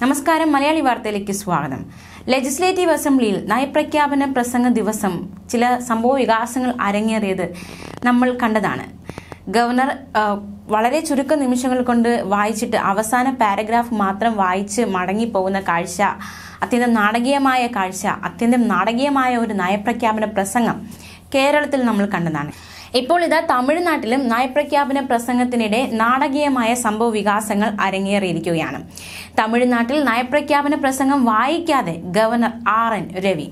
നമസ്കാരം മലയാളി വാർത്തയിലേക്ക് സ്വാഗതം ലെജിസ്ലേറ്റീവ് അസംബ്ലിയിൽ നയപ്രഖ്യാപന പ്രസംഗ ദിവസം ചില സംഭവ വികാസങ്ങൾ അരങ്ങേറിയത് നമ്മൾ കണ്ടതാണ് ഗവർണർ വളരെ ചുരുക്ക നിമിഷങ്ങൾ കൊണ്ട് വായിച്ചിട്ട് അവസാന പാരഗ്രാഫ് മാത്രം വായിച്ച് മടങ്ങിപ്പോകുന്ന കാഴ്ച അത്യന്തം നാടകീയമായ കാഴ്ച അത്യന്തം നാടകീയമായ ഒരു നയപ്രഖ്യാപന പ്രസംഗം കേരളത്തിൽ നമ്മൾ കണ്ടതാണ് ഇപ്പോൾ ഇതാ തമിഴ്നാട്ടിലും നയപ്രഖ്യാപന പ്രസംഗത്തിനിടെ നാടകീയമായ സംഭവ വികാസങ്ങൾ അരങ്ങേറിയിരിക്കുകയാണ് തമിഴ്നാട്ടിൽ നയപ്രഖ്യാപന പ്രസംഗം വായിക്കാതെ ഗവർണർ ആർ എൻ രവി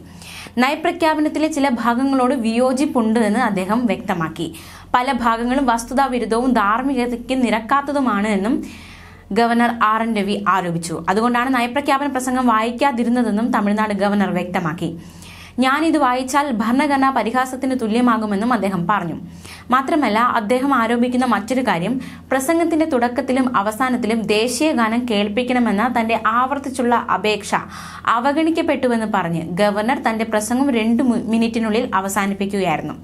നയപ്രഖ്യാപനത്തിലെ ചില ഭാഗങ്ങളോട് വിയോജിപ്പുണ്ട് എന്ന് അദ്ദേഹം വ്യക്തമാക്കി പല ഭാഗങ്ങളും വസ്തുതാവിരുദ്ധവും ധാർമ്മികതയ്ക്ക് നിരക്കാത്തതുമാണ് എന്നും ഗവർണർ ആർ എൻ രവി ആരോപിച്ചു അതുകൊണ്ടാണ് നയപ്രഖ്യാപന പ്രസംഗം വായിക്കാതിരുന്നതെന്നും തമിഴ്നാട് ഗവർണർ വ്യക്തമാക്കി ഞാനിത് വായിച്ചാൽ ഭരണഘടനാ പരിഹാസത്തിന് തുല്യമാകുമെന്നും അദ്ദേഹം പറഞ്ഞു മാത്രമല്ല അദ്ദേഹം ആരോപിക്കുന്ന മറ്റൊരു കാര്യം പ്രസംഗത്തിന്റെ തുടക്കത്തിലും അവസാനത്തിലും ദേശീയ ഗാനം കേൾപ്പിക്കണമെന്ന തന്റെ ആവർത്തിച്ചുള്ള അപേക്ഷ അവഗണിക്കപ്പെട്ടുവെന്ന് പറഞ്ഞ് ഗവർണർ തന്റെ പ്രസംഗം രണ്ട് മിനിറ്റിനുള്ളിൽ അവസാനിപ്പിക്കുകയായിരുന്നു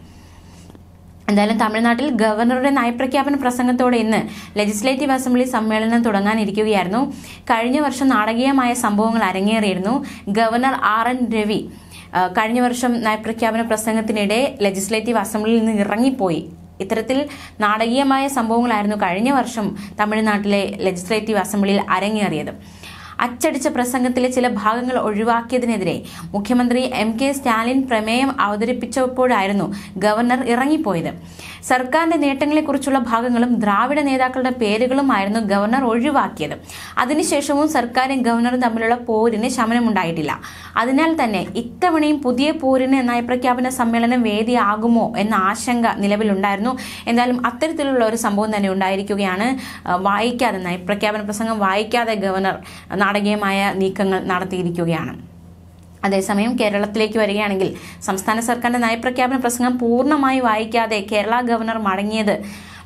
എന്തായാലും തമിഴ്നാട്ടിൽ ഗവർണറുടെ നയപ്രഖ്യാപന പ്രസംഗത്തോടെ ഇന്ന് ലെജിസ്ലേറ്റീവ് അസംബ്ലി സമ്മേളനം തുടങ്ങാനിരിക്കുകയായിരുന്നു കഴിഞ്ഞ വർഷം നാടകീയമായ സംഭവങ്ങൾ അരങ്ങേറിയിരുന്നു ഗവർണർ ആർ എൻ രവി കഴിഞ്ഞ വർഷം നയപ്രഖ്യാപന പ്രസംഗത്തിനിടെ ലെജിസ്ലേറ്റീവ് അസംബ്ലിയിൽ നിന്ന് ഇറങ്ങിപ്പോയി ഇത്തരത്തിൽ നാടകീയമായ സംഭവങ്ങളായിരുന്നു കഴിഞ്ഞ വർഷം തമിഴ്നാട്ടിലെ ലെജിസ്ലേറ്റീവ് അസംബ്ലിയിൽ അരങ്ങേറിയത് അച്ചടിച്ച പ്രസംഗത്തിലെ ചില ഭാഗങ്ങൾ ഒഴിവാക്കിയതിനെതിരെ മുഖ്യമന്ത്രി എം കെ സ്റ്റാലിൻ പ്രമേയം അവതരിപ്പിച്ചപ്പോഴായിരുന്നു ഗവർണർ ഇറങ്ങിപ്പോയത് സർക്കാരിന്റെ നേട്ടങ്ങളെക്കുറിച്ചുള്ള ഭാഗങ്ങളും ദ്രാവിഡ നേതാക്കളുടെ പേരുകളുമായിരുന്നു ഗവർണർ ഒഴിവാക്കിയത് അതിനുശേഷവും സർക്കാരും ഗവർണറും തമ്മിലുള്ള പോരിന് ശമനമുണ്ടായിട്ടില്ല അതിനാൽ തന്നെ ഇത്തവണയും പുതിയ പോരിന് നയപ്രഖ്യാപന സമ്മേളനം വേദിയാകുമോ എന്ന ആശങ്ക നിലവിലുണ്ടായിരുന്നു എന്തായാലും അത്തരത്തിലുള്ള ഒരു സംഭവം തന്നെ ഉണ്ടായിരിക്കുകയാണ് വായിക്കാതെ നയപ്രഖ്യാപന പ്രസംഗം വായിക്കാതെ ഗവർണർ നാടകീയമായ നീക്കങ്ങൾ നടത്തിയിരിക്കുകയാണ് അതേസമയം കേരളത്തിലേക്ക് വരികയാണെങ്കിൽ സംസ്ഥാന സർക്കാരിന്റെ നയപ്രഖ്യാപന പ്രസംഗം പൂർണ്ണമായി വായിക്കാതെ കേരള ഗവർണർ മടങ്ങിയത്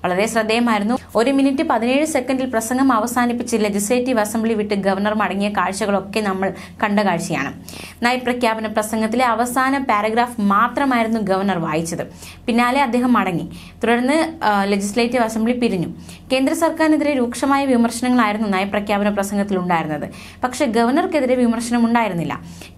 വളരെ ശ്രദ്ധേയമായിരുന്നു ഒരു മിനിറ്റ് പതിനേഴ് സെക്കൻഡിൽ പ്രസംഗം അവസാനിപ്പിച്ച് ലെജിസ്ലേറ്റീവ് അസംബ്ലി വിട്ട് ഗവർണർ മടങ്ങിയ കാഴ്ചകളൊക്കെ നമ്മൾ കണ്ട കാഴ്ചയാണ് നയപ്രഖ്യാപന പ്രസംഗത്തിലെ അവസാന പാരഗ്രാഫ് മാത്രമായിരുന്നു ഗവർണർ വായിച്ചത് പിന്നാലെ അദ്ദേഹം മടങ്ങി തുടർന്ന് ലെജിസ്ലേറ്റീവ് അസംബ്ലി പിരിഞ്ഞു കേന്ദ്ര സർക്കാരിനെതിരെ രൂക്ഷമായ വിമർശനങ്ങളായിരുന്നു നയപ്രഖ്യാപന പ്രസംഗത്തിൽ ഉണ്ടായിരുന്നത് പക്ഷേ ഗവർണർക്കെതിരെ വിമർശനം ഉണ്ടായിരുന്നില്ല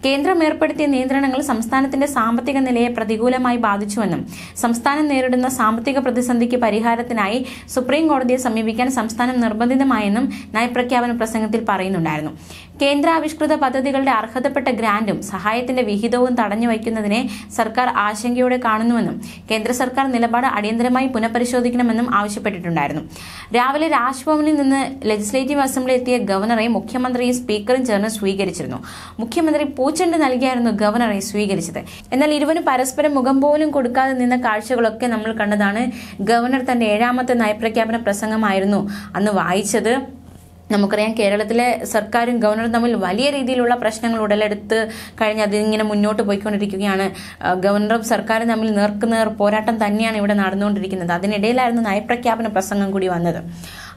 കേന്ദ്രം ഏർപ്പെടുത്തിയ നിയന്ത്രണങ്ങൾ സംസ്ഥാനത്തിന്റെ സാമ്പത്തിക നിലയെ പ്രതികൂലമായി ബാധിച്ചുവെന്നും സംസ്ഥാനം നേരിടുന്ന സാമ്പത്തിക പ്രതിസന്ധിക്ക് പരിഹാരത്തിന് വിമർശനത്തിനായി സുപ്രീം കോടതിയെ സമീപിക്കാൻ സംസ്ഥാനം നിർബന്ധിതമായെന്നും നയപ്രഖ്യാപന പ്രസംഗത്തിൽ പറയുന്നുണ്ടായിരുന്നു കേന്ദ്രാവിഷ്കൃത പദ്ധതികളുടെ അർഹതപ്പെട്ട ഗ്രാന്റും സഹായത്തിന്റെ വിഹിതവും തടഞ്ഞു വയ്ക്കുന്നതിനെ സർക്കാർ ആശങ്കയോടെ കാണുന്നുവെന്നും കേന്ദ്ര സർക്കാർ നിലപാട് അടിയന്തരമായി പുനഃപരിശോധിക്കണമെന്നും ആവശ്യപ്പെട്ടിട്ടുണ്ടായിരുന്നു രാവിലെ രാജ്ഭവനിൽ നിന്ന് ലെജിസ്ലേറ്റീവ് അസംബ്ലി എത്തിയ ഗവർണറെ മുഖ്യമന്ത്രിയും സ്പീക്കറും ചേർന്ന് സ്വീകരിച്ചിരുന്നു മുഖ്യമന്ത്രി പൂച്ചെണ്ട് നൽകിയായിരുന്നു ഗവർണറെ സ്വീകരിച്ചത് എന്നാൽ ഇരുവരും പരസ്പരം മുഖം പോലും കൊടുക്കാതെ നിന്ന കാഴ്ചകളൊക്കെ നമ്മൾ കണ്ടതാണ് ഗവർണർ തന്റെ ഏഴാം ഏഴാമത്തെ നയപ്രഖ്യാപന പ്രസംഗമായിരുന്നു അന്ന് വായിച്ചത് നമുക്കറിയാം കേരളത്തിലെ സർക്കാരും ഗവർണറും തമ്മിൽ വലിയ രീതിയിലുള്ള പ്രശ്നങ്ങൾ ഉടലെടുത്ത് കഴിഞ്ഞ് അതിങ്ങനെ മുന്നോട്ട് പോയിക്കൊണ്ടിരിക്കുകയാണ് ഗവർണറും സർക്കാരും തമ്മിൽ നേർക്കുനേർ പോരാട്ടം തന്നെയാണ് ഇവിടെ നടന്നുകൊണ്ടിരിക്കുന്നത് അതിനിടയിലായിരുന്നു നയപ്രഖ്യാപന പ്രസംഗം കൂടി വന്നത്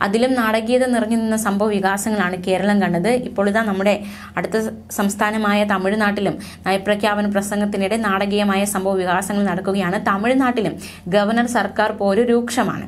അതിലും നാടകീയത നിറഞ്ഞു നിന്ന സംഭവ വികാസങ്ങളാണ് കേരളം കണ്ടത് ഇപ്പോൾ ഇതാ നമ്മുടെ അടുത്ത സംസ്ഥാനമായ തമിഴ്നാട്ടിലും നയപ്രഖ്യാപന പ്രസംഗത്തിനിടെ നാടകീയമായ സംഭവ വികാസങ്ങൾ നടക്കുകയാണ് തമിഴ്നാട്ടിലും ഗവർണർ സർക്കാർ പോലും രൂക്ഷമാണ്